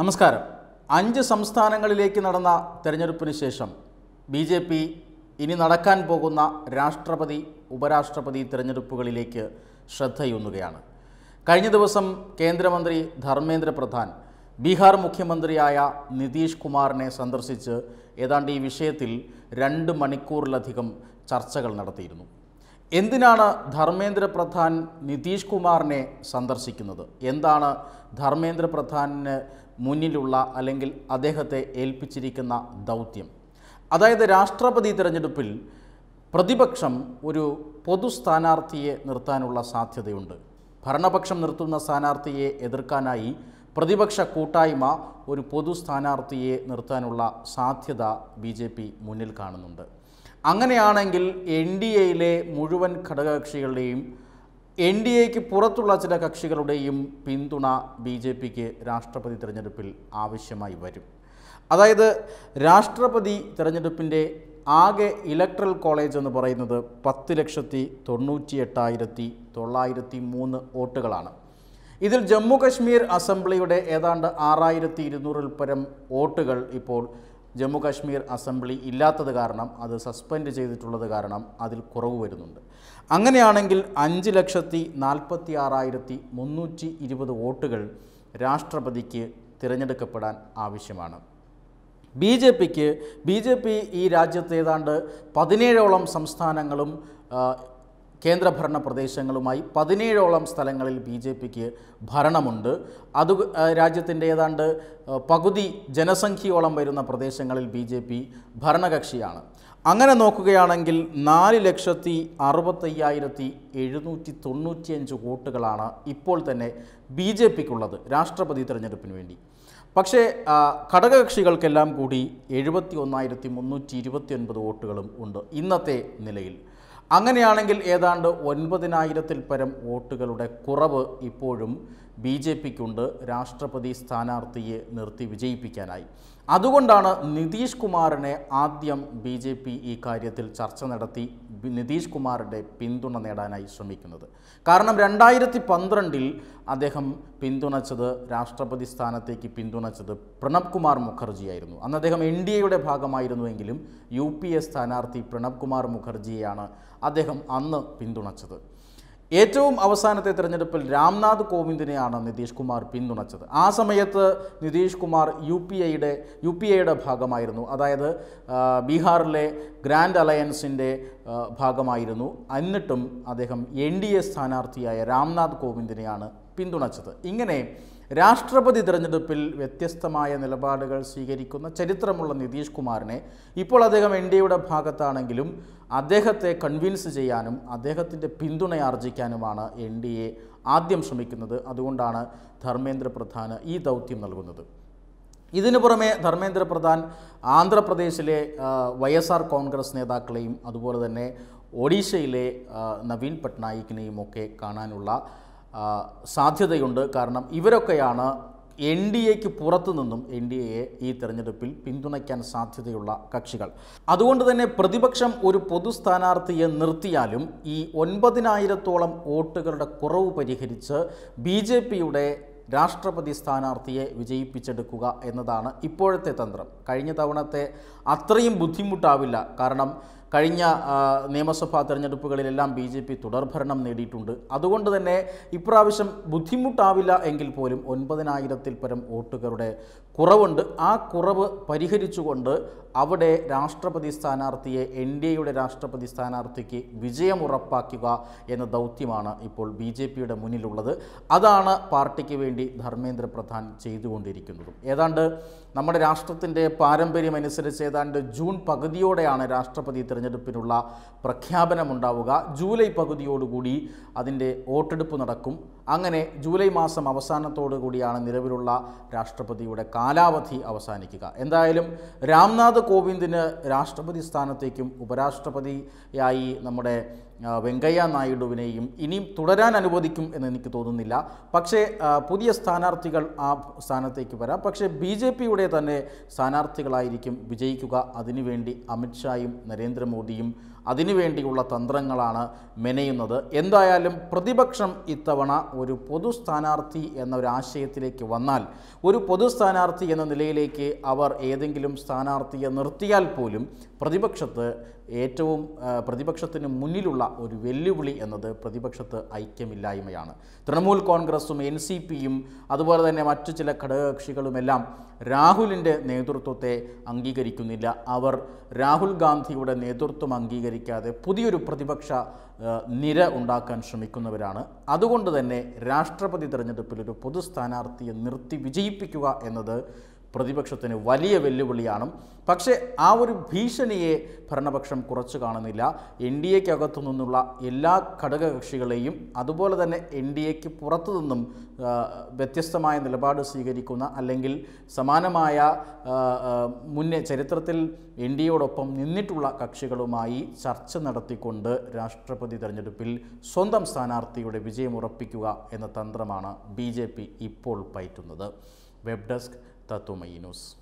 നമസ്കാരം അഞ്ച് സംസ്ഥാനങ്ങളിലേക്ക് നടന്ന തെരഞ്ഞെടുപ്പിന് ശേഷം ബി ജെ പി ഇനി നടക്കാൻ പോകുന്ന രാഷ്ട്രപതി ഉപരാഷ്ട്രപതി തിരഞ്ഞെടുപ്പുകളിലേക്ക് ശ്രദ്ധയൂന്നുകയാണ് കഴിഞ്ഞ ദിവസം കേന്ദ്രമന്ത്രി ധർമ്മേന്ദ്ര പ്രധാൻ ബീഹാർ മുഖ്യമന്ത്രിയായ നിതീഷ് കുമാറിനെ സന്ദർശിച്ച് ഏതാണ്ട് ഈ വിഷയത്തിൽ രണ്ട് മണിക്കൂറിലധികം ചർച്ചകൾ നടത്തിയിരുന്നു എന്തിനാണ് ധർമ്മേന്ദ്ര പ്രധാൻ നിതീഷ് കുമാറിനെ സന്ദർശിക്കുന്നത് എന്താണ് ധർമ്മേന്ദ്ര പ്രധാനിന് മുന്നിലുള്ള അല്ലെങ്കിൽ അദ്ദേഹത്തെ ഏൽപ്പിച്ചിരിക്കുന്ന ദൗത്യം അതായത് രാഷ്ട്രപതി തിരഞ്ഞെടുപ്പിൽ പ്രതിപക്ഷം ഒരു പൊതു സ്ഥാനാർത്ഥിയെ നിർത്താനുള്ള സാധ്യതയുണ്ട് ഭരണപക്ഷം നിർത്തുന്ന സ്ഥാനാർത്ഥിയെ എതിർക്കാനായി പ്രതിപക്ഷ കൂട്ടായ്മ ഒരു പൊതു സ്ഥാനാർത്ഥിയെ നിർത്താനുള്ള സാധ്യത ബി മുന്നിൽ കാണുന്നുണ്ട് അങ്ങനെയാണെങ്കിൽ എൻ ഡി എയിലെ മുഴുവൻ ഘടകകക്ഷികളുടെയും എൻ ഡി എക്ക് പുറത്തുള്ള ചില കക്ഷികളുടെയും പിന്തുണ ബി ജെ പിക്ക് രാഷ്ട്രപതി തിരഞ്ഞെടുപ്പിൽ ആവശ്യമായി വരും അതായത് രാഷ്ട്രപതി തിരഞ്ഞെടുപ്പിൻ്റെ ആകെ ഇലക്ട്രൽ കോളേജ് എന്ന് പറയുന്നത് പത്ത് ലക്ഷത്തി തൊണ്ണൂറ്റി എട്ടായിരത്തി തൊള്ളായിരത്തി മൂന്ന് വോട്ടുകളാണ് ഇതിൽ ജമ്മു കശ്മീർ അസംബ്ലിയുടെ ഏതാണ്ട് ആറായിരത്തി ഇരുന്നൂറിൽ പരം വോട്ടുകൾ ഇപ്പോൾ ജമ്മു കാശ്മീർ അസംബ്ലി ഇല്ലാത്തത് കാരണം അത് സസ്പെൻഡ് ചെയ്തിട്ടുള്ളത് കാരണം അതിൽ കുറവ് വരുന്നുണ്ട് അങ്ങനെയാണെങ്കിൽ അഞ്ച് ലക്ഷത്തി നാൽപ്പത്തി ആറായിരത്തി മുന്നൂറ്റി ഇരുപത് വോട്ടുകൾ രാഷ്ട്രപതിക്ക് തിരഞ്ഞെടുക്കപ്പെടാൻ ആവശ്യമാണ് ബി ജെ പിക്ക് ബി ജെ പി ഈ രാജ്യത്ത് ഏതാണ്ട് പതിനേഴോളം സംസ്ഥാനങ്ങളും കേന്ദ്രഭരണ പ്രദേശങ്ങളുമായി പതിനേഴോളം സ്ഥലങ്ങളിൽ ബി ജെ പിക്ക് ഭരണമുണ്ട് അത് രാജ്യത്തിൻ്റെ ഏതാണ്ട് പകുതി ജനസംഖ്യയോളം വരുന്ന പ്രദേശങ്ങളിൽ ബി ജെ പി ഭരണകക്ഷിയാണ് അങ്ങനെ നോക്കുകയാണെങ്കിൽ നാല് ലക്ഷത്തി അറുപത്തയ്യായിരത്തി എഴുന്നൂറ്റി തൊണ്ണൂറ്റിയഞ്ച് വോട്ടുകളാണ് ഇപ്പോൾ തന്നെ ബി ജെ പിക്കുള്ളത് രാഷ്ട്രപതി തിരഞ്ഞെടുപ്പിന് വേണ്ടി പക്ഷേ ഘടകകക്ഷികൾക്കെല്ലാം കൂടി എഴുപത്തി ഒന്നായിരത്തി മുന്നൂറ്റി ഇരുപത്തി ഒൻപത് വോട്ടുകളും ഉണ്ട് ഇന്നത്തെ നിലയിൽ അങ്ങനെയാണെങ്കിൽ ഏതാണ്ട് ഒൻപതിനായിരത്തിൽ പരം വോട്ടുകളുടെ കുറവ് ഇപ്പോഴും ബി ജെ പിക്കുണ്ട് രാഷ്ട്രപതി സ്ഥാനാർത്ഥിയെ നിർത്തി വിജയിപ്പിക്കാനായി അതുകൊണ്ടാണ് നിതീഷ് കുമാറിനെ ആദ്യം ബി ജെ പി ഈ കാര്യത്തിൽ ചർച്ച നടത്തി നിതീഷ് കുമാറിൻ്റെ പിന്തുണ നേടാനായി ശ്രമിക്കുന്നത് കാരണം രണ്ടായിരത്തി പന്ത്രണ്ടിൽ അദ്ദേഹം പിന്തുണച്ചത് രാഷ്ട്രപതി സ്ഥാനത്തേക്ക് പിന്തുണച്ചത് പ്രണബ് കുമാർ മുഖർജിയായിരുന്നു അന്ന് അദ്ദേഹം എൻ ഡി എയുടെ ഭാഗമായിരുന്നുവെങ്കിലും യു പി എ സ്ഥാനാർത്ഥി പ്രണബ് കുമാർ മുഖർജിയെയാണ് അദ്ദേഹം അന്ന് പിന്തുണച്ചത് ഏറ്റവും അവസാനത്തെ തിരഞ്ഞെടുപ്പിൽ രാംനാഥ് കോവിന്ദിനെയാണ് നിതീഷ് കുമാർ പിന്തുണച്ചത് ആ സമയത്ത് നിതീഷ് കുമാർ യു പി ഐയുടെ യു പി ഐയുടെ ഭാഗമായിരുന്നു അതായത് ബീഹാറിലെ ഗ്രാൻഡ് അലയൻസിൻ്റെ ഭാഗമായിരുന്നു എന്നിട്ടും അദ്ദേഹം എൻ ഡി എ സ്ഥാനാർത്ഥിയായ രാംനാഥ് കോവിന്ദിനെയാണ് പിന്തുണച്ചത് ഇങ്ങനെ രാഷ്ട്രപതി തിരഞ്ഞെടുപ്പിൽ വ്യത്യസ്തമായ നിലപാടുകൾ സ്വീകരിക്കുന്ന ചരിത്രമുള്ള നിതീഷ് കുമാറിനെ ഇപ്പോൾ അദ്ദേഹം എൻ ഡി എയുടെ ഭാഗത്താണെങ്കിലും അദ്ദേഹത്തെ കൺവിൻസ് ചെയ്യാനും അദ്ദേഹത്തിൻ്റെ പിന്തുണ ആർജിക്കാനുമാണ് എൻ ഡി എ ആദ്യം ശ്രമിക്കുന്നത് അതുകൊണ്ടാണ് ധർമ്മേന്ദ്ര പ്രധാന് ഈ ദൗത്യം നൽകുന്നത് ഇതിനു പുറമെ ധർമ്മേന്ദ്ര പ്രധാൻ ആന്ധ്രാപ്രദേശിലെ വൈ എസ് ആർ കോൺഗ്രസ് നേതാക്കളെയും അതുപോലെ തന്നെ ഒഡീഷയിലെ നവീൻ പട്നായിക്കിനെയും ഒക്കെ കാണാനുള്ള സാധ്യതയുണ്ട് കാരണം ഇവരൊക്കെയാണ് എൻ ഡി എക്ക് പുറത്തു നിന്നും എൻ ഡി എയെ ഈ തെരഞ്ഞെടുപ്പിൽ പിന്തുണയ്ക്കാൻ സാധ്യതയുള്ള കക്ഷികൾ അതുകൊണ്ട് തന്നെ പ്രതിപക്ഷം ഒരു പൊതു സ്ഥാനാർത്ഥിയെ നിർത്തിയാലും ഈ ഒൻപതിനായിരത്തോളം വോട്ടുകളുടെ കുറവ് പരിഹരിച്ച് ബി ജെ പിയുടെ രാഷ്ട്രപതി സ്ഥാനാർത്ഥിയെ വിജയിപ്പിച്ചെടുക്കുക എന്നതാണ് ഇപ്പോഴത്തെ തന്ത്രം കഴിഞ്ഞ തവണത്തെ അത്രയും ബുദ്ധിമുട്ടാവില്ല കാരണം കഴിഞ്ഞ നിയമസഭാ തെരഞ്ഞെടുപ്പുകളിലെല്ലാം ബി ജെ പി തുടർഭരണം നേടിയിട്ടുണ്ട് അതുകൊണ്ട് തന്നെ ഇപ്രാവശ്യം ബുദ്ധിമുട്ടാവില്ല എങ്കിൽ പോലും ഒൻപതിനായിരത്തിൽ പരം വോട്ടുകാരുടെ കുറവുണ്ട് ആ കുറവ് പരിഹരിച്ചുകൊണ്ട് അവിടെ രാഷ്ട്രപതി സ്ഥാനാർത്ഥിയെ എൻ ഡി എയുടെ രാഷ്ട്രപതി സ്ഥാനാർത്ഥിക്ക് വിജയമുറപ്പാക്കുക എന്ന ദൗത്യമാണ് ഇപ്പോൾ ബി ജെ പിയുടെ മുന്നിലുള്ളത് അതാണ് പാർട്ടിക്ക് വേണ്ടി ധർമ്മേന്ദ്ര പ്രധാൻ ചെയ്തുകൊണ്ടിരിക്കുന്നതും ഏതാണ്ട് നമ്മുടെ രാഷ്ട്രത്തിൻ്റെ പാരമ്പര്യമനുസരിച്ച് ഏതാണ്ട് ജൂൺ പകുതിയോടെയാണ് രാഷ്ട്രപതി തെരഞ്ഞെടുപ്പിനുള്ള പ്രഖ്യാപനമുണ്ടാവുക ജൂലൈ പകുതിയോടുകൂടി അതിൻ്റെ വോട്ടെടുപ്പ് നടക്കും അങ്ങനെ ജൂലൈ മാസം അവസാനത്തോടു കൂടിയാണ് നിലവിലുള്ള രാഷ്ട്രപതിയുടെ കാലാവധി അവസാനിക്കുക എന്തായാലും രാംനാഥ് കോവിന്ദിന് രാഷ്ട്രപതി സ്ഥാനത്തേക്കും ഉപരാഷ്ട്രപതിയായി നമ്മുടെ വെങ്കയ്യ നായിഡുവിനെയും ഇനിയും തുടരാൻ അനുവദിക്കും എന്ന് എനിക്ക് തോന്നുന്നില്ല പക്ഷേ പുതിയ സ്ഥാനാർത്ഥികൾ ആ സ്ഥാനത്തേക്ക് വരാം പക്ഷേ ബി ജെ പിയുടെ തന്നെ സ്ഥാനാർത്ഥികളായിരിക്കും വിജയിക്കുക അതിനുവേണ്ടി അമിത്ഷായും നരേന്ദ്രമോദിയും അതിനുവേണ്ടിയുള്ള തന്ത്രങ്ങളാണ് മെനയുന്നത് എന്തായാലും പ്രതിപക്ഷം ഇത്തവണ ഒരു പൊതു സ്ഥാനാർത്ഥി എന്ന ഒരു ആശയത്തിലേക്ക് വന്നാൽ ഒരു പൊതു സ്ഥാനാർത്ഥി എന്ന നിലയിലേക്ക് അവർ ഏതെങ്കിലും സ്ഥാനാർത്ഥിയെ നിർത്തിയാൽ പോലും പ്രതിപക്ഷത്ത് ഏറ്റവും പ്രതിപക്ഷത്തിന് മുന്നിലുള്ള ഒരു വെല്ലുവിളി എന്നത് പ്രതിപക്ഷത്ത് ഐക്യമില്ലായ്മയാണ് തൃണമൂൽ കോൺഗ്രസും എൻ സി പിയും അതുപോലെ തന്നെ മറ്റു ചില ഘടകകക്ഷികളുമെല്ലാം രാഹുലിൻ്റെ നേതൃത്വത്തെ അംഗീകരിക്കുന്നില്ല അവർ രാഹുൽ ഗാന്ധിയുടെ നേതൃത്വം അംഗീകരിക്കാതെ പുതിയൊരു പ്രതിപക്ഷ നിര ഉണ്ടാക്കാൻ ശ്രമിക്കുന്നവരാണ് അതുകൊണ്ട് തന്നെ രാഷ്ട്രപതി തിരഞ്ഞെടുപ്പിൽ ഒരു പൊതു സ്ഥാനാർത്ഥിയെ നിർത്തി വിജയിപ്പിക്കുക എന്നത് പ്രതിപക്ഷത്തിന് വലിയ വെല്ലുവിളിയാണ് പക്ഷേ ആ ഒരു ഭീഷണിയെ ഭരണപക്ഷം കുറച്ച് കാണുന്നില്ല എൻ ഡി എക്കകത്തു നിന്നുള്ള എല്ലാ ഘടകകക്ഷികളെയും അതുപോലെ തന്നെ എൻ ഡി എക്ക് പുറത്തു നിന്നും വ്യത്യസ്തമായ നിലപാട് സ്വീകരിക്കുന്ന അല്ലെങ്കിൽ സമാനമായ മുന്നേ ചരിത്രത്തിൽ എൻ ഡി എയോടൊപ്പം നിന്നിട്ടുള്ള കക്ഷികളുമായി ചർച്ച നടത്തിക്കൊണ്ട് രാഷ്ട്രപതി തെരഞ്ഞെടുപ്പിൽ സ്വന്തം സ്ഥാനാർത്ഥിയുടെ വിജയം ഉറപ്പിക്കുക എന്ന തന്ത്രമാണ് ബി ഇപ്പോൾ പയറ്റുന്നത് വെബ് ഡെസ്ക് Tato menos.